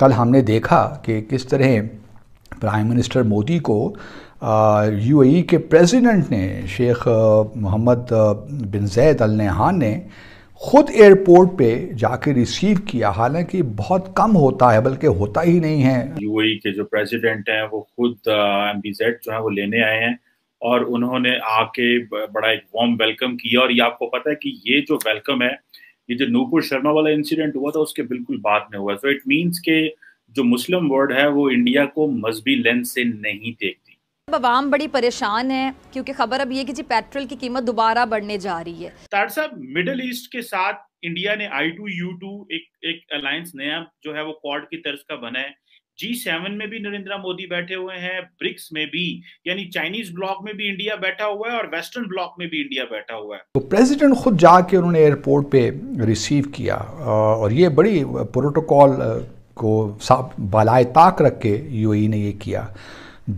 कल हमने देखा कि किस तरह प्राइम मिनिस्टर मोदी को यूएई e के प्रेसिडेंट ने शेख मोहम्मद बिन जैद अल नहान ने ख़ुद एयरपोर्ट पे जाके रिसीव किया हालांकि बहुत कम होता है बल्कि होता ही नहीं है यूएई e के जो प्रेसिडेंट हैं वो खुद एम बी जेड जो है वो लेने आए हैं और उन्होंने आके बड़ा एक वार्म वेलकम किया और ये आपको पता है कि ये जो वेलकम है ये जो नूपुर शर्मा वाला इंसिडेंट हुआ था उसके बिल्कुल बाद में हुआ सो इट मीन्स के जो मुस्लिम वर्ल्ड है वो इंडिया को मजहबी लेंस से नहीं देखती आवाम बड़ी परेशान है क्योंकि खबर अब ये कि जी पेट्रोल की कीमत दोबारा बढ़ने जा रही है तार साहब मिडिल ईस्ट के साथ इंडिया ने आई टू यू टू एक एक अलायंस नया जो है वो क्वाड की तर्ज का बना है जी सेवन में भी नरेंद्र मोदी बैठे हुए हैं ब्रिक्स में भी यानी चाइनीज ब्लॉक में भी इंडिया बैठा हुआ है और वेस्टर्न ब्लॉक में भी इंडिया बैठा हुआ है तो प्रेसिडेंट खुद जाके उन्होंने एयरपोर्ट पे रिसीव किया और ये बड़ी प्रोटोकॉल को साफ बालाए ताक रख के यूएई ने ये किया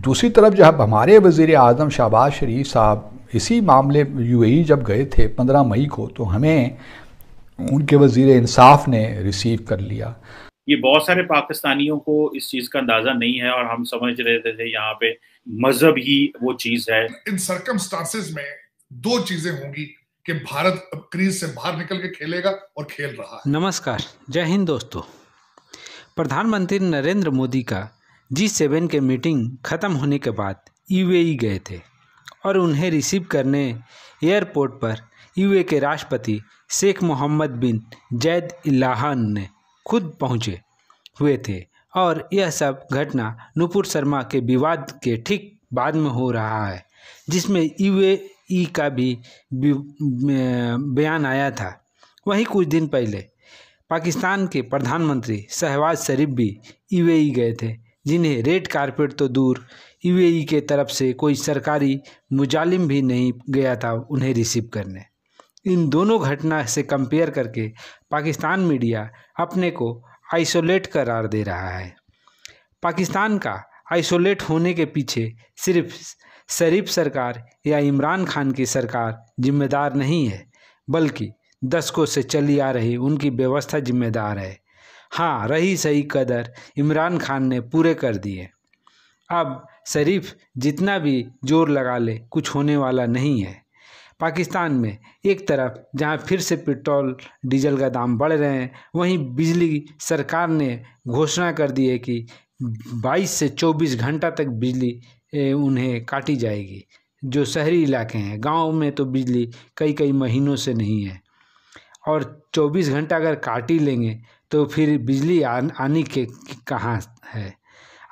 दूसरी तरफ जब हमारे वजीर आजम शहबाज शरीफ साहब इसी मामले यूएई जब गए थे पंद्रह मई को तो हमें उनके वजीर इंसाफ ने रिसीव कर लिया ये बहुत सारे पाकिस्तानियों को इस चीज का अंदाजा नहीं है और हम समझ रहे थे, थे यहाँ पे मजहब ही वो चीज है इन सर्कमस्टांसेस में दो चीजें होंगी कि भारत क्रीज से बाहर निकल के खेलेगा और खेल रहा है नमस्कार जय हिंद दोस्तों प्रधानमंत्री नरेंद्र मोदी का जी सेवन के मीटिंग खत्म होने के बाद यूएई गए थे और उन्हें रिसीव करने एयरपोर्ट पर यूए के राष्ट्रपति शेख मोहम्मद बिन जैद इलाहान ने खुद पहुँचे हुए थे और यह सब घटना नुपुर शर्मा के विवाद के ठीक बाद में हो रहा है जिसमें यूएई का भी बयान आया था वहीं कुछ दिन पहले पाकिस्तान के प्रधानमंत्री शहबाज शरीफ भी यूएई गए थे जिन्हें रेड कारपेट तो दूर यूएई के तरफ से कोई सरकारी मुजालिम भी नहीं गया था उन्हें रिसीव करने इन दोनों घटना से कंपेयर करके पाकिस्तान मीडिया अपने को आइसोलेट करार दे रहा है पाकिस्तान का आइसोलेट होने के पीछे सिर्फ शरीफ सरकार या इमरान खान की सरकार जिम्मेदार नहीं है बल्कि दशकों से चली आ रही उनकी व्यवस्था जिम्मेदार है हाँ रही सही कदर इमरान खान ने पूरे कर दिए अब शरीफ जितना भी जोर लगा ले कुछ होने वाला नहीं है पाकिस्तान में एक तरफ जहां फिर से पेट्रोल डीजल का दाम बढ़ रहे हैं वहीं बिजली सरकार ने घोषणा कर दी है कि 22 से 24 घंटा तक बिजली उन्हें काटी जाएगी जो शहरी इलाके हैं गांव में तो बिजली कई कई महीनों से नहीं है और 24 घंटा अगर काटी लेंगे तो फिर बिजली आ आने के कहाँ है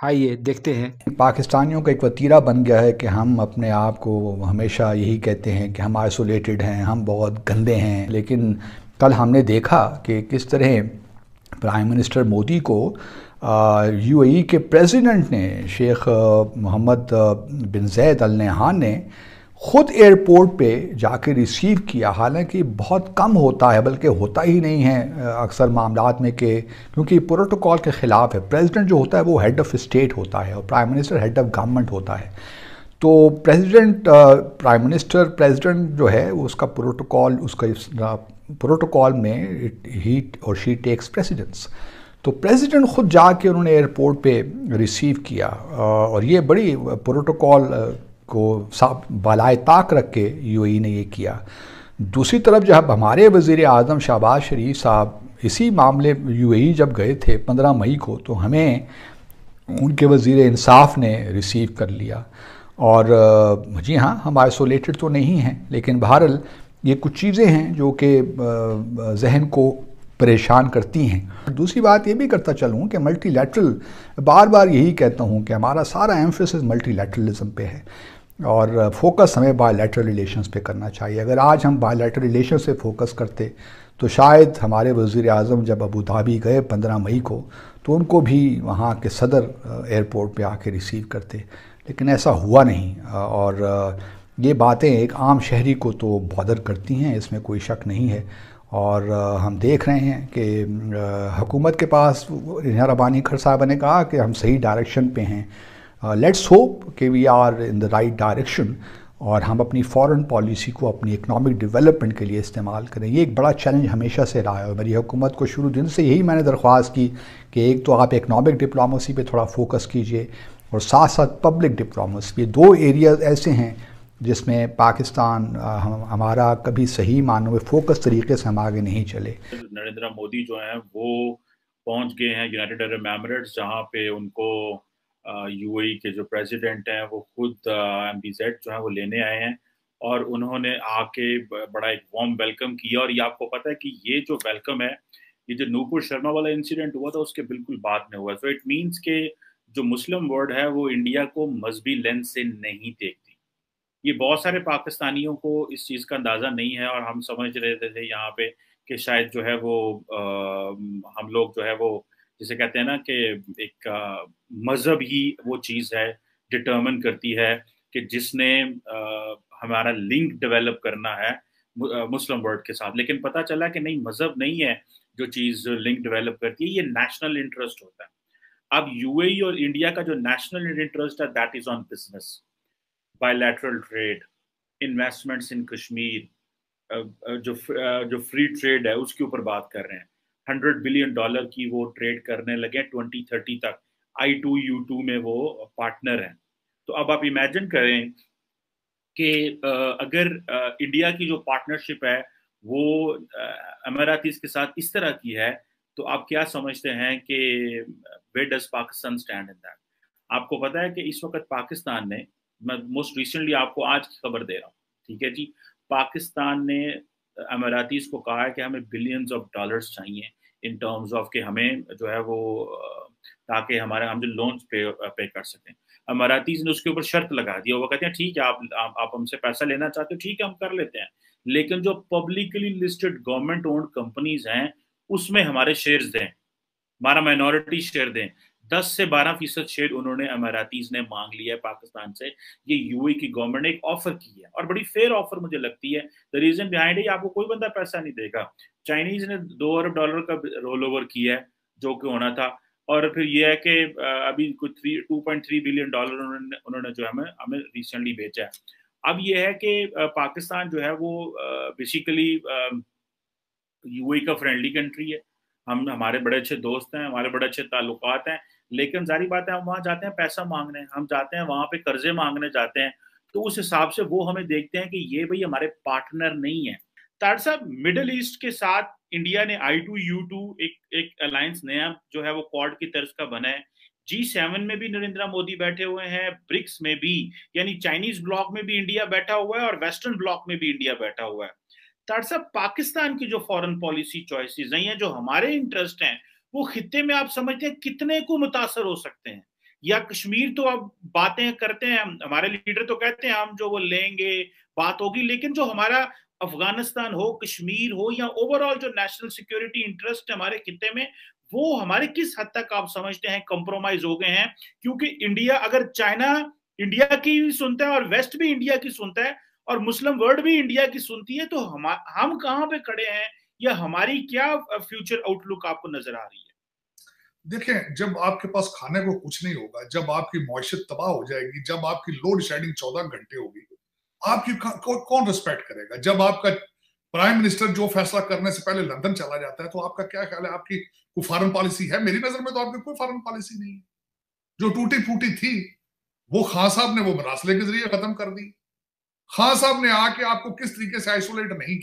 आइए देखते हैं पाकिस्तानियों का एक वतीरा बन गया है कि हम अपने आप को हमेशा यही कहते हैं कि हम आइसोलेटेड हैं हम बहुत गंदे हैं लेकिन कल हमने देखा कि किस तरह प्राइम मिनिस्टर मोदी को यूएई e के प्रेसिडेंट ने शेख मोहम्मद बिन जैद अल नहान ने खुद एयरपोर्ट पे जाके रिसीव किया हालांकि बहुत कम होता है बल्कि होता ही नहीं है अक्सर मामला में के क्योंकि प्रोटोकॉल के ख़िलाफ़ है प्रेसिडेंट जो होता है वो हेड ऑफ़ स्टेट होता है और prime minister head of government होता है तो प्रेसिडेंट प्राइम मिनिस्टर प्रेसिडेंट जो है उसका प्रोटोकॉल उसका प्रोटोकॉल में ही और शी टेक्स प्रेसिडेंस तो प्रेसिडेंट खुद जाके उन्होंने एयरपोर्ट पे रिसीव किया और ये बड़ी प्रोटोकॉल को साफ बलाए ताक रख के यू e ने ये किया दूसरी तरफ जब हमारे वज़ी अजम शहबाज शरीफ साहब इसी मामले ए e जब गए थे पंद्रह मई को तो हमें उनके वज़ी इंसाफ ने रिसीव कर लिया और जी हाँ हम आइसोलेटेड तो नहीं हैं लेकिन बहरल ये कुछ चीज़ें हैं जो कि जहन को परेशान करती हैं दूसरी बात ये भी करता चलूँ कि मल्टीलेटरल बार बार यही कहता हूँ कि हमारा सारा एम्फोसिस मल्टीलेटरलिज्म पे है और फोकस हमें बायोलेटरल रिलेशंस पे करना चाहिए अगर आज हम बायोलेटरल रिलेशंस पे फोकस करते तो शायद हमारे वज़ी अजम जब अबू धाबी गए पंद्रह मई को तो उनको भी वहाँ के सदर एयरपोर्ट पे आके रिसीव करते लेकिन ऐसा हुआ नहीं और ये बातें एक आम शहरी को तो बॉदर करती हैं इसमें कोई शक नहीं है और हम देख रहे हैं कि हुकूमत के पास रिना रबानी खर साहबा ने कहा कि हम सही डायरेक्शन पे हैं लेट्स uh, होप कि we are in the right direction और हम अपनी फॉरेन पॉलिसी को अपनी इकनॉमिक डेवलपमेंट के लिए इस्तेमाल करें ये एक बड़ा चैलेंज हमेशा से रहा है और मेरी हुकूमत को शुरू दिन से यही मैंने दरख्वास्त की कि एक तो आप इकनॉमिक डिप्लोमेसी पे थोड़ा फोकस कीजिए और साथ साथ पब्लिक डिप्लोमेसी ये दो एरियाज ऐसे हैं जिसमें पाकिस्तान uh, हम हमारा कभी सही मानो में फोकस तरीके से हम आगे नहीं चले नरेंद्र मोदी जो हैं वो पहुंच गए हैं यूनाइटेड अरब एमरेट्स जहाँ पे उनको यूएई e के जो प्रेसिडेंट हैं वो खुद एम जो है वो लेने आए हैं और उन्होंने आके बड़ा एक वार्म वेलकम किया और ये आपको पता है कि ये जो वेलकम है ये जो नूपुर शर्मा वाला इंसिडेंट हुआ था उसके बिल्कुल बाद में हुआ सो इट मीन्स के जो मुस्लिम वर्ल्ड है वो इंडिया को मजहबी लेंस से नहीं देखती ये बहुत सारे पाकिस्तानियों को इस चीज़ का अंदाज़ा नहीं है और हम समझ रहे थे यहाँ पे कि शायद जो है वो आ, हम लोग जो है वो जिसे कहते हैं ना कि एक मज़हब ही वो चीज़ है डिटर्मन करती है कि जिसने हमारा लिंक डेवलप करना है मुस्लिम वर्ल्ड के साथ लेकिन पता चला कि नहीं मज़हब नहीं है जो चीज़ लिंक डेवलप करती है ये नेशनल इंटरेस्ट होता है अब यूएई e और इंडिया का जो नेशनल इंटरेस्ट है that is on business bilateral trade investments in Kashmir जो जो फ्री ट्रेड है उसके ऊपर बात कर रहे हैं हंड्रेड बिलियन डॉलर की वो ट्रेड करने लगे ट्वेंटी थर्टी तक आई टू यू टू में वो पार्टनर हैं तो अब आप इमेजिन करें कि अगर इंडिया की जो पार्टनरशिप है वो अमेरातीस के साथ इस तरह की है तो आप क्या समझते हैं कि where does Pakistan stand in that आपको पता है कि इस वक्त पाकिस्तान ने मैं मोस्ट रिसेंटली आपको आज की खबर दे रहा हूँ ठीक है जी पाकिस्तान ने अमारातीस को कहा है कि हमें बिलियंस ऑफ डॉलर्स चाहिए इन टर्म्स ऑफ कि हमें जो है वो ताकि हमारे हम जो लोन्स पे पे कर सकें अमारातीज ने उसके ऊपर शर्त लगा दिया वो कहते हैं ठीक है आप आप, आप हमसे पैसा लेना चाहते हो ठीक है हम कर लेते हैं लेकिन जो publicly listed government owned companies हैं उसमें हमारे शेयर्स दें हमारा माइनॉरिटी शेयर दें दस से बारह फीसद शेयर उन्होंने अमारातीज ने मांग लिया है पाकिस्तान से ये यूए की गवर्नमेंट ने एक ऑफर की है और बड़ी फेयर ऑफर मुझे लगती है द रीजन बिहाइंड है आपको कोई बंदा पैसा नहीं देगा चाइनीज ने दो अरब डॉलर का रोल ओवर किया है जो कि होना था और फिर यह है कि अभी कुछ three two point three billion dollar उन्होंने उन्होंने जो हमें हमें रिसेंटली भेजा है अब यह है कि पाकिस्तान जो है वो बेसिकली यूए का फ्रेंडली कंट्री है हम हमारे बड़े अच्छे दोस्त हैं हमारे बड़े अच्छे ताल्लुकात हैं लेकिन जारी बात है हम वहां जाते हैं पैसा मांगने हम जाते हैं वहां पे कर्जे मांगने जाते हैं तो उस हिसाब से वो हमें देखते हैं कि ये भाई हमारे पार्टनर नहीं है तार साहब मिडल ईस्ट के साथ इंडिया ने आई टू यू टू एक एक अलायंस नया जो है वो क्वाड की तर्ज का बना है जी सेवन में भी नरेंद्र मोदी बैठे हुए हैं ब्रिक्स में भी यानी चाइनीज ब्लॉक में भी इंडिया बैठा हुआ है और वेस्टर्न ब्लॉक में भी इंडिया बैठा हुआ है तार साहब पाकिस्तान की जो फॉरेन पॉलिसी चॉइसेस हैं जो हमारे इंटरेस्ट हैं वो खत्े में आप समझते हैं कितने को मुतासर हो सकते हैं या कश्मीर तो आप बातें करते हैं हमारे लीडर तो कहते हैं हम जो वो लेंगे बात होगी लेकिन जो हमारा अफगानिस्तान हो कश्मीर हो या ओवरऑल जो नेशनल सिक्योरिटी इंटरेस्ट हमारे खत्े में वो हमारे किस हद तक आप समझते हैं कंप्रोमाइज हो गए हैं क्योंकि इंडिया अगर चाइना इंडिया की सुनता है और वेस्ट भी इंडिया की सुनता है और मुस्लिम वर्ल्ड भी इंडिया की सुनती है तो हम हम कहाँ पे खड़े हैं या हमारी क्या फ्यूचर आउटलुक आपको नजर आ रही है देखें जब आपके पास खाने को कुछ नहीं होगा जब आपकी मुआशत तबाह हो जाएगी जब आपकी लोड शेडिंग चौदह घंटे होगी आपकी कौन रिस्पेक्ट करेगा जब आपका प्राइम मिनिस्टर जो फैसला करने से पहले लंदन चला जाता है तो आपका क्या ख्याल है आपकी कोई फॉरन पॉलिसी है मेरी नजर में तो आपकी कोई फॉरन पॉलिसी नहीं है जो टूटी फूटी थी वो खान साहब ने वो मरासले के जरिए खत्म कर दी खान साहब ने आके आपको किस तरीके से आइसोलेट नहीं